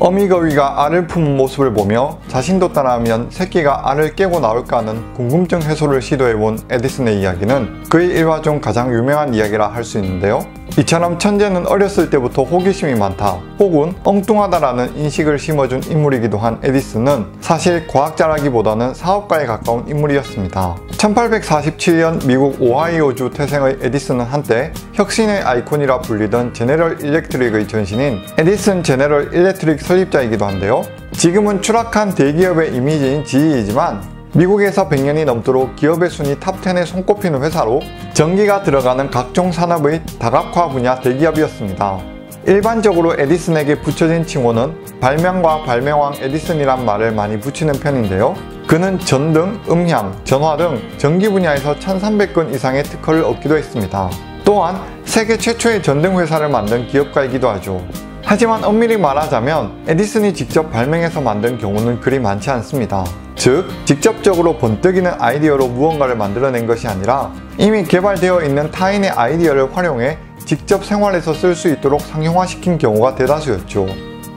어미거위가 알을 품은 모습을 보며 자신도 따라하면 새끼가 알을 깨고 나올까 하는 궁금증 해소를 시도해본 에디슨의 이야기는 그의 일화 중 가장 유명한 이야기라 할 수 있는데요. 이처럼 천재는 어렸을 때부터 호기심이 많다 혹은 엉뚱하다라는 인식을 심어준 인물이기도 한 에디슨은 사실 과학자라기보다는 사업가에 가까운 인물이었습니다. 1847년 미국 오하이오주 태생의 에디슨은 한때 혁신의 아이콘이라 불리던 제네럴 일렉트릭의 전신인 에디슨 제네럴 일렉트릭 설립자이기도 한데요. 지금은 추락한 대기업의 이미지인 GE이지만 미국에서 100년이 넘도록 기업의 순위 탑10에 손꼽히는 회사로 전기가 들어가는 각종 산업의 다각화 분야 대기업이었습니다. 일반적으로 에디슨에게 붙여진 칭호는 발명과 발명왕 에디슨이란 말을 많이 붙이는 편인데요. 그는 전등, 음향, 전화 등 전기 분야에서 1300건 이상의 특허를 얻기도 했습니다. 또한 세계 최초의 전등 회사를 만든 기업가이기도 하죠. 하지만 엄밀히 말하자면 에디슨이 직접 발명해서 만든 경우는 그리 많지 않습니다. 즉, 직접적으로 번뜩이는 아이디어로 무언가를 만들어낸 것이 아니라 이미 개발되어 있는 타인의 아이디어를 활용해 직접 생활에서 쓸 수 있도록 상용화시킨 경우가 대다수였죠.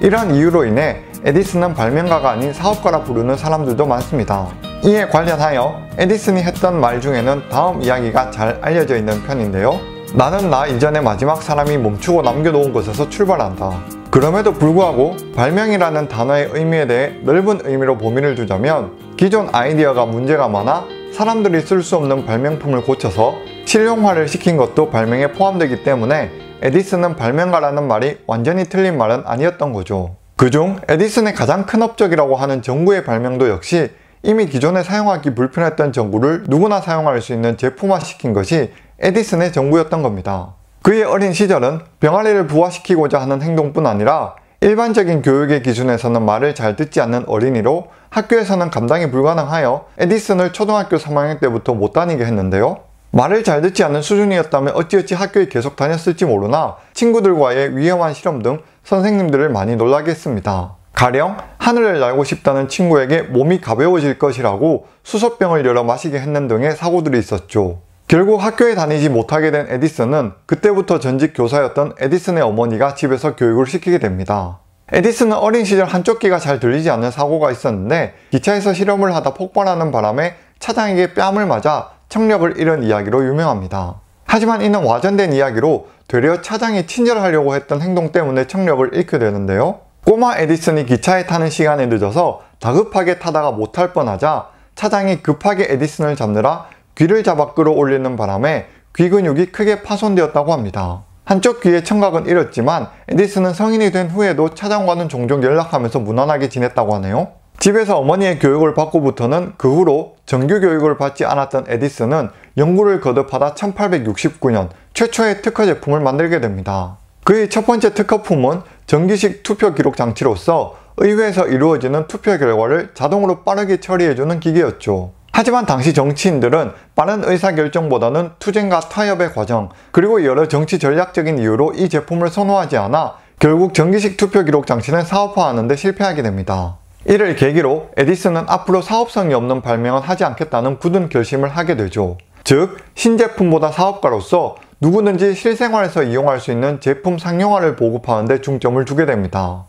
이러한 이유로 인해 에디슨은 발명가가 아닌 사업가라 부르는 사람들도 많습니다. 이에 관련하여 에디슨이 했던 말 중에는 다음 이야기가 잘 알려져 있는 편인데요. 나는 나 이전의 마지막 사람이 멈추고 남겨놓은 곳에서 출발한다. 그럼에도 불구하고 발명이라는 단어의 의미에 대해 넓은 의미로 범위를 두자면 기존 아이디어가 문제가 많아 사람들이 쓸 수 없는 발명품을 고쳐서 실용화를 시킨 것도 발명에 포함되기 때문에 에디슨은 발명가라는 말이 완전히 틀린 말은 아니었던 거죠. 그중 에디슨의 가장 큰 업적이라고 하는 전구의 발명도 역시 이미 기존에 사용하기 불편했던 전구를 누구나 사용할 수 있는 제품화시킨 것이 에디슨의 정부였던 겁니다. 그의 어린 시절은 병아리를 부화시키고자 하는 행동뿐 아니라 일반적인 교육의 기준에서는 말을 잘 듣지 않는 어린이로 학교에서는 감당이 불가능하여 에디슨을 초등학교 3학년 때부터 못 다니게 했는데요. 말을 잘 듣지 않는 수준이었다면 어찌어찌 학교에 계속 다녔을지 모르나 친구들과의 위험한 실험 등 선생님들을 많이 놀라게 했습니다. 가령 하늘을 날고 싶다는 친구에게 몸이 가벼워질 것이라고 수소병을 열어 마시게 했는 등의 사고들이 있었죠. 결국 학교에 다니지 못하게 된 에디슨은 그때부터 전직 교사였던 에디슨의 어머니가 집에서 교육을 시키게 됩니다. 에디슨은 어린 시절 한쪽 귀가 잘 들리지 않는 사고가 있었는데 기차에서 실험을 하다 폭발하는 바람에 차장에게 뺨을 맞아 청력을 잃은 이야기로 유명합니다. 하지만 이는 와전된 이야기로 되려 차장이 친절하려고 했던 행동 때문에 청력을 잃게 되는데요. 꼬마 에디슨이 기차에 타는 시간에 늦어서 다급하게 타다가 못할 뻔하자 차장이 급하게 에디슨을 잡느라 귀를 잡아 끌어올리는 바람에 귀 근육이 크게 파손되었다고 합니다. 한쪽 귀의 청각은 잃었지만 앤디슨은 성인이 된 후에도 차장과는 종종 연락하면서 무난하게 지냈다고 하네요. 집에서 어머니의 교육을 받고부터는 그 후로 정규 교육을 받지 않았던 에디슨은 연구를 거듭하다 1869년 최초의 특허 제품을 만들게 됩니다. 그의 첫 번째 특허품은 전기식 투표 기록 장치로서 의회에서 이루어지는 투표 결과를 자동으로 빠르게 처리해주는 기계였죠. 하지만 당시 정치인들은 빠른 의사결정보다는 투쟁과 타협의 과정, 그리고 여러 정치 전략적인 이유로 이 제품을 선호하지 않아 결국 정기식 투표 기록 장치는 사업화하는 데 실패하게 됩니다. 이를 계기로 에디슨은 앞으로 사업성이 없는 발명은 하지 않겠다는 굳은 결심을 하게 되죠. 즉, 신제품보다 사업가로서 누구든지 실생활에서 이용할 수 있는 제품 상용화를 보급하는 데 중점을 두게 됩니다.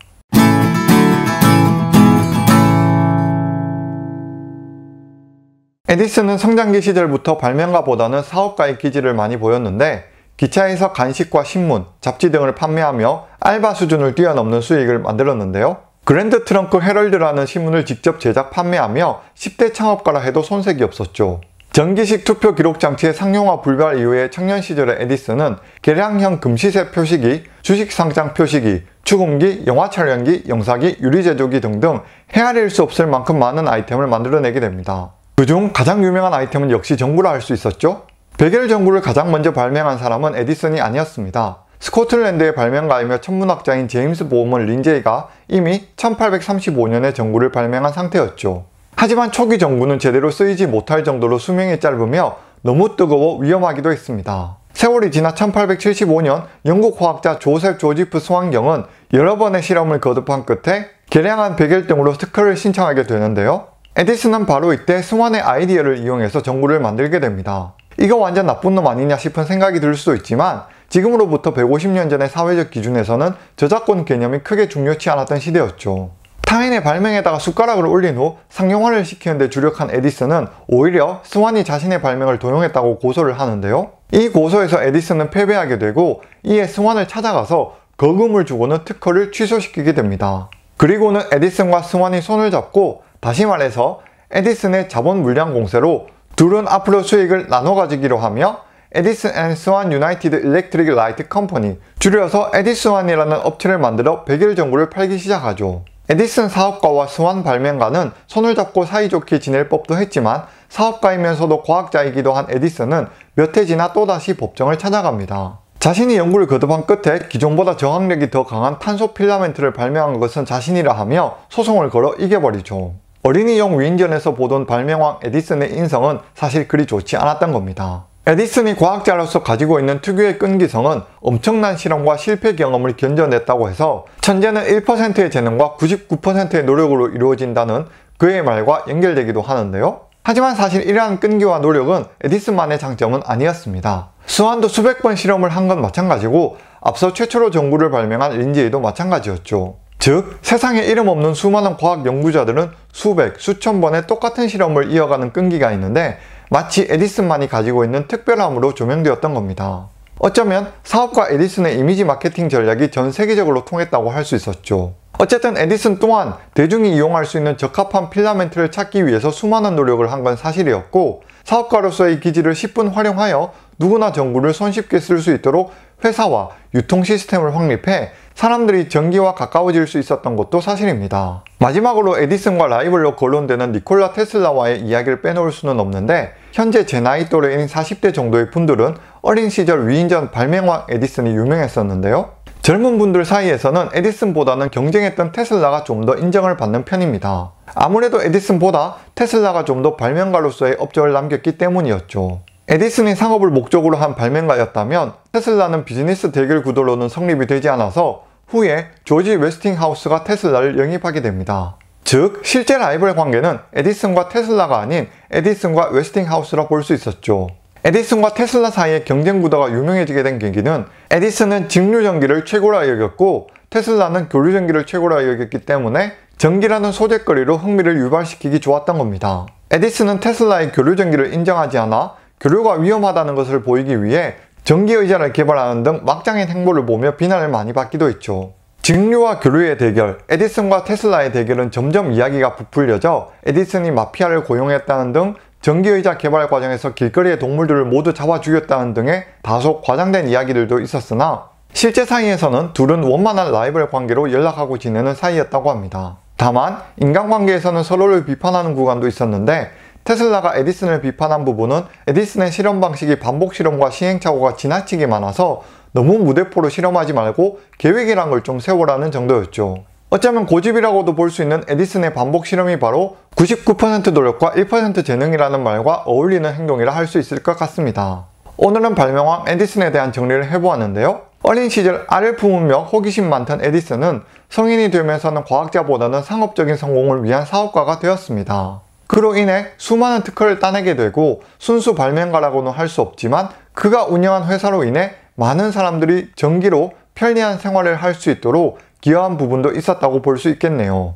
에디슨은 성장기 시절부터 발명가보다는 사업가의 기질을 많이 보였는데 기차에서 간식과 신문, 잡지 등을 판매하며 알바 수준을 뛰어넘는 수익을 만들었는데요. 그랜드 트렁크 헤럴드라는 신문을 직접 제작 판매하며 10대 창업가라 해도 손색이 없었죠. 전기식 투표 기록 장치의 상용화 불발 이후에 청년 시절의 에디슨은 계량형 금시세 표시기, 주식 상장 표시기, 추금기, 영화 촬영기, 영사기, 유리 제조기 등등 헤아릴 수 없을 만큼 많은 아이템을 만들어내게 됩니다. 그중 가장 유명한 아이템은 역시 전구라 할 수 있었죠? 베겔 전구를 가장 먼저 발명한 사람은 에디슨이 아니었습니다. 스코틀랜드의 발명가이며 천문학자인 제임스 보험은 린제이가 이미 1835년에 전구를 발명한 상태였죠. 하지만 초기 전구는 제대로 쓰이지 못할 정도로 수명이 짧으며 너무 뜨거워 위험하기도 했습니다. 세월이 지나 1875년 영국 화학자 조셉 조지프 소환경은 여러 번의 실험을 거듭한 끝에 개량한 백일 등으로 특허를 신청하게 되는데요. 에디슨은 바로 이때 승환의 아이디어를 이용해서 전구를 만들게 됩니다. 이거 완전 나쁜 놈 아니냐 싶은 생각이 들 수도 있지만 지금으로부터 150년 전의 사회적 기준에서는 저작권 개념이 크게 중요치 않았던 시대였죠. 타인의 발명에다가 숟가락을 올린 후 상용화를 시키는데 주력한 에디슨은 오히려 스완이 자신의 발명을 도용했다고 고소를 하는데요. 이 고소에서 에디슨은 패배하게 되고 이에 스완을 찾아가서 거금을 주고는 특허를 취소시키게 됩니다. 그리고는 에디슨과 스완이 손을 잡고 다시 말해서 에디슨의 자본 물량 공세로 둘은 앞으로 수익을 나눠 가지기로 하며 에디슨 앤 스완 유나이티드 일렉트릭 라이트 컴퍼니 줄여서 에디스완이라는 업체를 만들어 1 0 0일 전구를 팔기 시작하죠. 에디슨 사업가와 스완 발명가는 손을 잡고 사이좋게 지낼 법도 했지만 사업가이면서도 과학자이기도 한 에디슨은 몇 해 지나 또다시 법정을 찾아갑니다. 자신이 연구를 거듭한 끝에 기존보다 저항력이 더 강한 탄소 필라멘트를 발명한 것은 자신이라 하며 소송을 걸어 이겨버리죠. 어린이용 위인전에서 보던 발명왕 에디슨의 인성은 사실 그리 좋지 않았던 겁니다. 에디슨이 과학자로서 가지고 있는 특유의 끈기성은 엄청난 실험과 실패 경험을 견뎌냈다고 해서 천재는 1%의 재능과 99%의 노력으로 이루어진다는 그의 말과 연결되기도 하는데요. 하지만 사실 이러한 끈기와 노력은 에디슨만의 장점은 아니었습니다. 수완도 수백 번 실험을 한 건 마찬가지고 앞서 최초로 전구를 발명한 린지에도 마찬가지였죠. 즉, 세상에 이름 없는 수많은 과학 연구자들은 수백, 수천 번의 똑같은 실험을 이어가는 끈기가 있는데 마치 에디슨만이 가지고 있는 특별함으로 조명되었던 겁니다. 어쩌면 사업가 에디슨의 이미지 마케팅 전략이 전 세계적으로 통했다고 할 수 있었죠. 어쨌든 에디슨 또한 대중이 이용할 수 있는 적합한 필라멘트를 찾기 위해서 수많은 노력을 한 건 사실이었고 사업가로서의 기지를 10분 활용하여 누구나 전구를 손쉽게 쓸 수 있도록 회사와 유통 시스템을 확립해 사람들이 전기와 가까워질 수 있었던 것도 사실입니다. 마지막으로 에디슨과 라이벌로 거론되는 니콜라 테슬라와의 이야기를 빼놓을 수는 없는데 현재 제 나이 또래인 40대 정도의 분들은 어린 시절 위인전 발명왕 에디슨이 유명했었는데요. 젊은 분들 사이에서는 에디슨보다는 경쟁했던 테슬라가 좀 더 인정을 받는 편입니다. 아무래도 에디슨보다 테슬라가 좀 더 발명가로서의 업적을 남겼기 때문이었죠. 에디슨이 상업을 목적으로 한 발명가였다면 테슬라는 비즈니스 대결 구도로는 성립이 되지 않아서 후에 조지 웨스팅하우스가 테슬라를 영입하게 됩니다. 즉, 실제 라이벌 관계는 에디슨과 테슬라가 아닌 에디슨과 웨스팅하우스라 볼 수 있었죠. 에디슨과 테슬라 사이의 경쟁 구도가 유명해지게 된 계기는 에디슨은 직류 전기를 최고라 여겼고 테슬라는 교류 전기를 최고라 여겼기 때문에 전기라는 소재거리로 흥미를 유발시키기 좋았던 겁니다. 에디슨은 테슬라의 교류 전기를 인정하지 않아 교류가 위험하다는 것을 보이기 위해 전기의자를 개발하는 등 막장의 행보를 보며 비난을 많이 받기도 했죠. 직류와 교류의 대결, 에디슨과 테슬라의 대결은 점점 이야기가 부풀려져 에디슨이 마피아를 고용했다는 등 전기의자 개발 과정에서 길거리의 동물들을 모두 잡아 죽였다는 등의 다소 과장된 이야기들도 있었으나 실제 사이에서는 둘은 원만한 라이벌 관계로 연락하고 지내는 사이였다고 합니다. 다만 인간관계에서는 서로를 비판하는 구간도 있었는데 테슬라가 에디슨을 비판한 부분은 에디슨의 실험 방식이 반복 실험과 시행착오가 지나치게 많아서 너무 무대포로 실험하지 말고 계획이란 걸 좀 세워라는 정도였죠. 어쩌면 고집이라고도 볼 수 있는 에디슨의 반복 실험이 바로 99% 노력과 1% 재능이라는 말과 어울리는 행동이라 할 수 있을 것 같습니다. 오늘은 발명왕 에디슨에 대한 정리를 해보았는데요. 어린 시절 알을 품으며 호기심 많던 에디슨은 성인이 되면서는 과학자보다는 상업적인 성공을 위한 사업가가 되었습니다. 그로 인해 수많은 특허를 따내게 되고 순수 발명가라고는 할 수 없지만 그가 운영한 회사로 인해 많은 사람들이 전기로 편리한 생활을 할 수 있도록 기여한 부분도 있었다고 볼 수 있겠네요.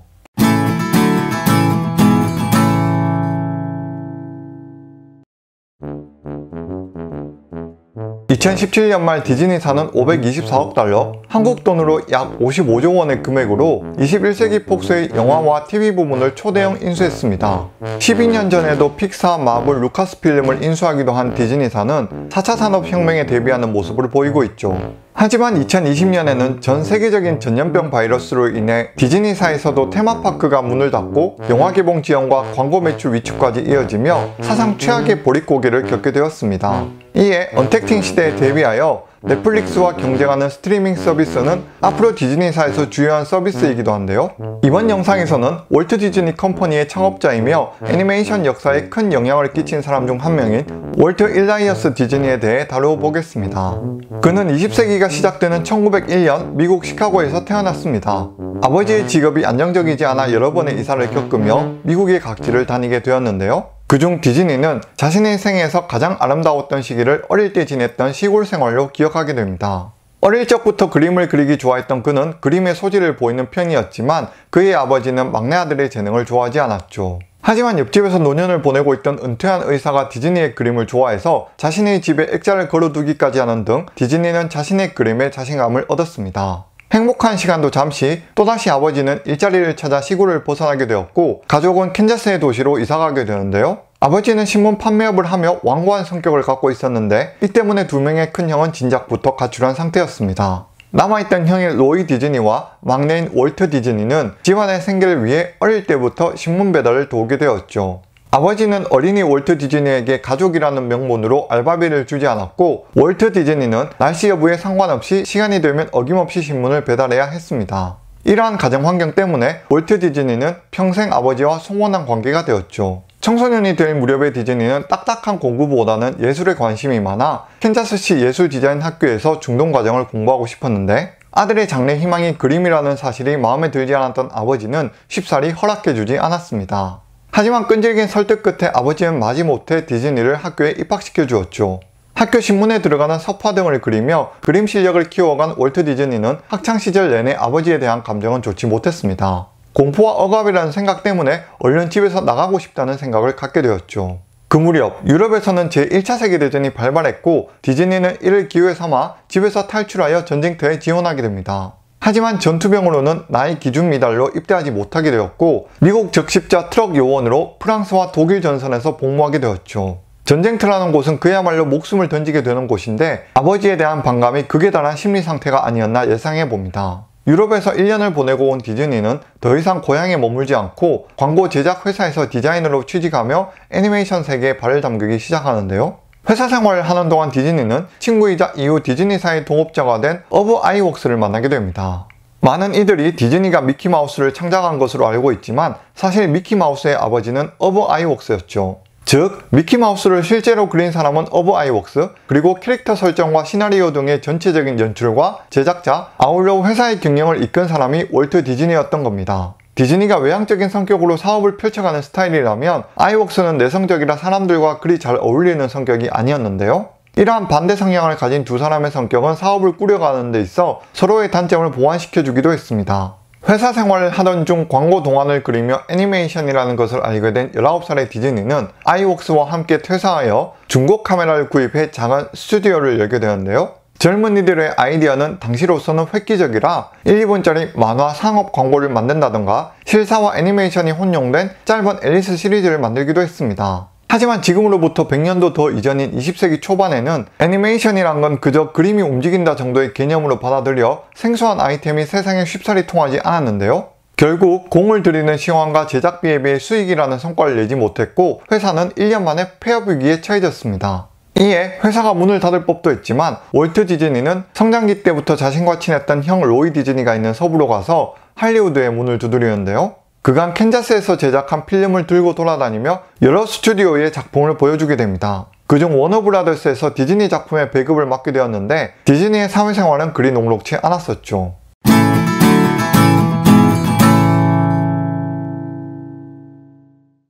(2017년 말) 디즈니사는 524억 달러, 한국 돈으로 약 55조 원의 금액으로 21세기 폭스의 영화와 TV 부문을 초대형 인수했습니다. 12년 전에도 픽사, 마블, 루카스필름을 인수하기도 한 디즈니사는 4차 산업혁명에 대비하는 모습을 보이고 있죠. 하지만 2020년에는 전 세계적인 전염병 바이러스로 인해 디즈니사에서도 테마파크가 문을 닫고 영화 개봉 지연과 광고 매출 위축까지 이어지며 사상 최악의 보릿고개를 겪게 되었습니다. 이에 언택팅 시대에 대비하여 넷플릭스와 음. 경쟁하는 스트리밍 서비스는 음. 앞으로 디즈니사에서 주요한 서비스이기도 한데요. 음. 이번 영상에서는 월트 디즈니 컴퍼니의 창업자이며 애니메이션 역사에 큰 영향을 끼친 사람 중 한 명인 월트 일라이어스 디즈니에 대해 다루어보겠습니다 그는 20세기가 시작되는 1901년 미국 시카고에서 태어났습니다. 아버지의 직업이 안정적이지 않아 여러 번의 이사를 겪으며 미국의 각지를 다니게 되었는데요. 그중 디즈니는 자신의 생에서 애 가장 아름다웠던 시기를 어릴 때 지냈던 시골 생활로 기억하게 됩니다. 어릴 적부터 그림을 그리기 좋아했던 그는 그림의 소질을 보이는 편이었지만 그의 아버지는 막내 아들의 재능을 좋아하지 않았죠. 하지만 옆집에서 노년을 보내고 있던 은퇴한 의사가 디즈니의 그림을 좋아해서 자신의 집에 액자를 걸어두기까지 하는 등 디즈니는 자신의 그림에 자신감을 얻었습니다. 행복한 시간도 잠시 또다시 아버지는 일자리를 찾아 시골을 벗어나게 되었고 가족은 캔자스의 도시로 이사가게 되는데요. 아버지는 신문 판매업을 하며 완고한 성격을 갖고 있었는데 이 때문에 두 명의 큰 형은 진작부터 가출한 상태였습니다. 남아있던 형인 로이 디즈니와 막내인 월트 디즈니는 집안의 생계를 위해 어릴 때부터 신문 배달을 도우게 되었죠. 아버지는 어린이 월트 디즈니에게 가족이라는 명분으로 알바비를 주지 않았고 월트 디즈니는 날씨 여부에 상관없이 시간이 되면 어김없이 신문을 배달해야 했습니다. 이러한 가정 환경 때문에 월트 디즈니는 평생 아버지와 소원한 관계가 되었죠. 청소년이 될 무렵의 디즈니는 딱딱한 공부보다는 예술에 관심이 많아 캔자스시 예술 디자인 학교에서 중동 과정을 공부하고 싶었는데 아들의 장래 희망이 그림이라는 사실이 마음에 들지 않았던 아버지는 쉽사리 허락해주지 않았습니다. 하지만 끈질긴 설득 끝에 아버지는 마지못해 디즈니를 학교에 입학시켜 주었죠. 학교 신문에 들어가는 서파 등을 그리며 그림 실력을 키워간 월트 디즈니는 학창시절 내내 아버지에 대한 감정은 좋지 못했습니다. 공포와 억압이라는 생각 때문에 얼른 집에서 나가고 싶다는 생각을 갖게 되었죠. 그 무렵 유럽에서는 제1차 세계대전이 발발했고 디즈니는 이를 기회 삼아 집에서 탈출하여 전쟁터에 지원하게 됩니다. 하지만 전투병으로는 나의 기준 미달로 입대하지 못하게 되었고 미국 적십자 트럭 요원으로 프랑스와 독일 전선에서 복무하게 되었죠. 전쟁터라는 곳은 그야말로 목숨을 던지게 되는 곳인데 아버지에 대한 반감이 극에 달한 심리 상태가 아니었나 예상해 봅니다. 유럽에서 1년을 보내고 온 디즈니는 더 이상 고향에 머물지 않고 광고 제작 회사에서 디자이너로 취직하며 애니메이션 세계에 발을 담그기 시작하는데요. 회사 생활을 하는 동안 디즈니는 친구이자 이후 디즈니사의 동업자가 된 어브 아이웍스를 만나게 됩니다. 많은 이들이 디즈니가 미키마우스를 창작한 것으로 알고 있지만 사실 미키마우스의 아버지는 어브 아이웍스였죠. 즉, 미키마우스를 실제로 그린 사람은 어브 아이웍스, 그리고 캐릭터 설정과 시나리오 등의 전체적인 연출과 제작자, 아울러 회사의 경영을 이끈 사람이 월트 디즈니였던 겁니다. 디즈니가 외향적인 성격으로 사업을 펼쳐가는 스타일이라면 아이웍스는 내성적이라 사람들과 그리 잘 어울리는 성격이 아니었는데요. 이러한 반대 성향을 가진 두 사람의 성격은 사업을 꾸려가는 데 있어 서로의 단점을 보완시켜주기도 했습니다. 회사 생활을 하던 중 광고 동안을 그리며 애니메이션이라는 것을 알게 된 19살의 디즈니는 아이웍스와 함께 퇴사하여 중고 카메라를 구입해 작은 스튜디오를 열게 되었는데요. 젊은이들의 아이디어는 당시로서는 획기적이라 1, 2분짜리 만화 상업 광고를 만든다던가 실사와 애니메이션이 혼용된 짧은 앨리스 시리즈를 만들기도 했습니다. 하지만 지금으로부터 100년도 더 이전인 20세기 초반에는 애니메이션이란 건 그저 그림이 움직인다 정도의 개념으로 받아들여 생소한 아이템이 세상에 쉽사리 통하지 않았는데요. 결국 공을 들이는 시황과 제작비에 비해 수익이라는 성과를 내지 못했고 회사는 1년 만에 폐업 위기에 처해졌습니다. 이에 회사가 문을 닫을 법도 했지만 월트 디즈니는 성장기 때부터 자신과 친했던 형 로이 디즈니가 있는 서부로 가서 할리우드의 문을 두드리는데요. 그간 캔자스에서 제작한 필름을 들고 돌아다니며 여러 스튜디오의 작품을 보여주게 됩니다. 그중 워너브라더스에서 디즈니 작품의 배급을 맡게 되었는데 디즈니의 사회생활은 그리 녹록치 않았었죠.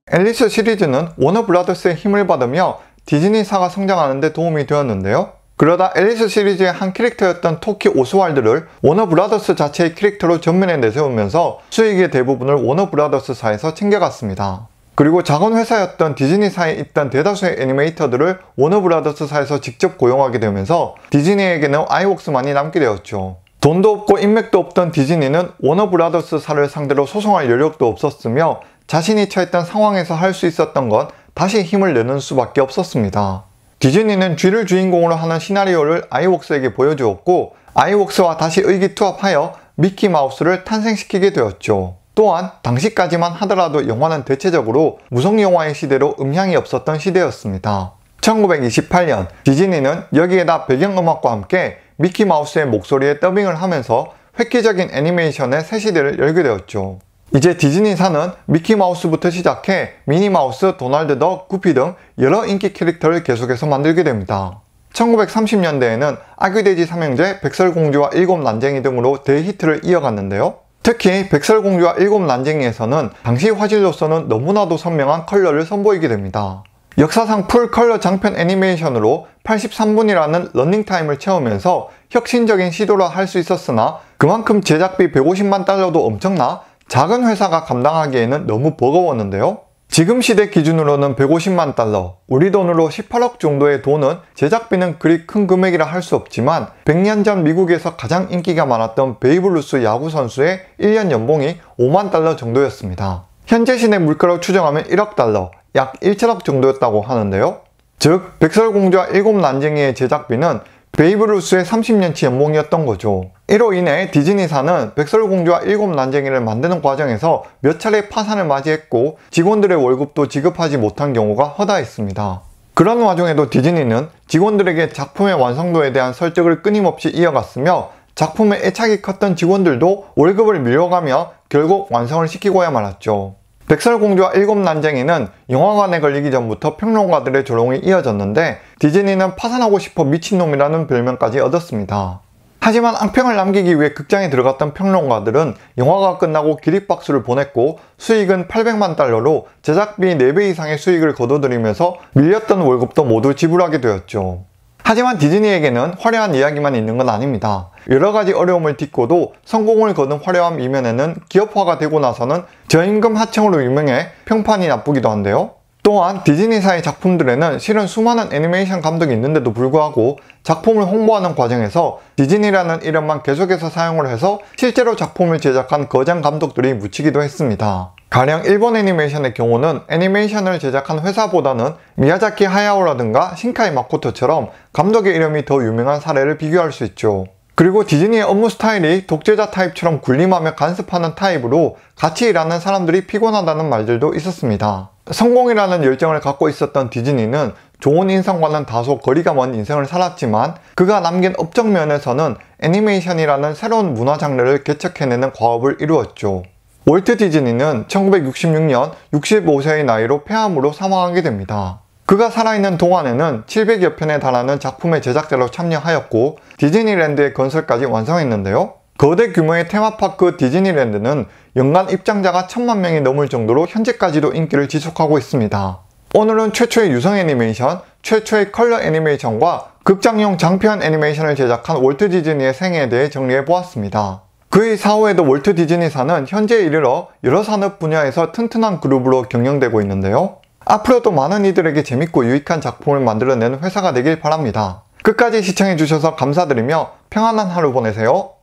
앨리스 시리즈는 워너브라더스의 힘을 받으며 디즈니사가 성장하는데 도움이 되었는데요. 그러다 앨리스 시리즈의 한 캐릭터였던 토키 오스왈드를 워너브라더스 자체의 캐릭터로 전면에 내세우면서 수익의 대부분을 워너브라더스사에서 챙겨갔습니다. 그리고 작은 회사였던 디즈니사에 있던 대다수의 애니메이터들을 워너브라더스사에서 직접 고용하게 되면서 디즈니에게는 아이웍스만이 남게 되었죠. 돈도 없고 인맥도 없던 디즈니는 워너브라더스사를 상대로 소송할 여력도 없었으며 자신이 처했던 상황에서 할 수 있었던 건 다시 힘을 내는 수밖에 없었습니다. 디즈니는 쥐를 주인공으로 하는 시나리오를 아이웍스에게 보여주었고 아이웍스와 다시 의기투합하여 미키마우스를 탄생시키게 되었죠. 또한 당시까지만 하더라도 영화는 대체적으로 무성영화의 시대로 음향이 없었던 시대였습니다. 1928년 디즈니는 여기에다 배경음악과 함께 미키마우스의 목소리에 더빙을 하면서 획기적인 애니메이션의 새 시대를 열게 되었죠. 이제 디즈니사는 미키마우스부터 시작해 미니마우스, 도날드 덕, 구피 등 여러 인기 캐릭터를 계속해서 만들게 됩니다. 1930년대에는 아귀돼지 삼형제, 백설공주와 일곱 난쟁이 등으로 대히트를 이어갔는데요. 특히 백설공주와 일곱 난쟁이에서는 당시 화질로서는 너무나도 선명한 컬러를 선보이게 됩니다. 역사상 풀컬러 장편 애니메이션으로 83분이라는 러닝타임을 채우면서 혁신적인 시도라 할 수 있었으나 그만큼 제작비 150만 달러도 엄청나 작은 회사가 감당하기에는 너무 버거웠는데요. 지금 시대 기준으로는 150만 달러, 우리 돈으로 18억 정도의 돈은 제작비는 그리 큰 금액이라 할 수 없지만 100년 전 미국에서 가장 인기가 많았던 베이블루스 야구 선수의 1년 연봉이 5만 달러 정도였습니다. 현재 시내 물가로 추정하면 1억 달러, 약 1천억 정도였다고 하는데요. 즉, 백설공주와 일곱 난쟁이의 제작비는 베이브루스의 30년치 연봉이었던 거죠. 이로 인해 디즈니사는 백설공주와 일곱 난쟁이를 만드는 과정에서 몇 차례 파산을 맞이했고 직원들의 월급도 지급하지 못한 경우가 허다했습니다. 그런 와중에도 디즈니는 직원들에게 작품의 완성도에 대한 설득을 끊임없이 이어갔으며 작품의 애착이 컸던 직원들도 월급을 밀어가며 결국 완성을 시키고야 말았죠. 백설공주와 일곱 난쟁이는 영화관에 걸리기 전부터 평론가들의 조롱이 이어졌는데 디즈니는 파산하고 싶어 미친놈이라는 별명까지 얻었습니다. 하지만 악평을 남기기 위해 극장에 들어갔던 평론가들은 영화가 끝나고 기립박수를 보냈고 수익은 800만 달러로 제작비 4배 이상의 수익을 거둬들이면서 밀렸던 월급도 모두 지불하게 되었죠. 하지만 디즈니에게는 화려한 이야기만 있는 건 아닙니다. 여러 가지 어려움을 딛고도 성공을 거둔 화려함 이면에는 기업화가 되고 나서는 저임금 하청으로 유명해 평판이 나쁘기도 한데요. 또한 디즈니사의 작품들에는 실은 수많은 애니메이션 감독이 있는데도 불구하고 작품을 홍보하는 과정에서 디즈니라는 이름만 계속해서 사용을 해서 실제로 작품을 제작한 거장 감독들이 묻히기도 했습니다. 가령 일본 애니메이션의 경우는 애니메이션을 제작한 회사보다는 미야자키 하야오라든가 신카이 마코토처럼 감독의 이름이 더 유명한 사례를 비교할 수 있죠. 그리고 디즈니의 업무 스타일이 독재자 타입처럼 군림하며 간섭하는 타입으로 같이 일하는 사람들이 피곤하다는 말들도 있었습니다. 성공이라는 열정을 갖고 있었던 디즈니는 좋은 인성과는 다소 거리가 먼 인생을 살았지만 그가 남긴 업적 면에서는 애니메이션이라는 새로운 문화 장르를 개척해내는 과업을 이루었죠. 월트 디즈니는 1966년 65세의 나이로 폐암으로 사망하게 됩니다. 그가 살아있는 동안에는 700여 편에 달하는 작품의 제작자로 참여하였고 디즈니랜드의 건설까지 완성했는데요. 거대 규모의 테마파크 디즈니랜드는 연간 입장자가 천만 명이 넘을 정도로 현재까지도 인기를 지속하고 있습니다. 오늘은 최초의 유성 애니메이션, 최초의 컬러 애니메이션과 극장용 장편 애니메이션을 제작한 월트 디즈니의 생애에 대해 정리해보았습니다. 그의 사후에도 월트 디즈니사는 현재에 이르러 여러 산업 분야에서 튼튼한 그룹으로 경영되고 있는데요. 앞으로도 많은 이들에게 재밌고 유익한 작품을 만들어내는 회사가 되길 바랍니다. 끝까지 시청해주셔서 감사드리며 평안한 하루 보내세요.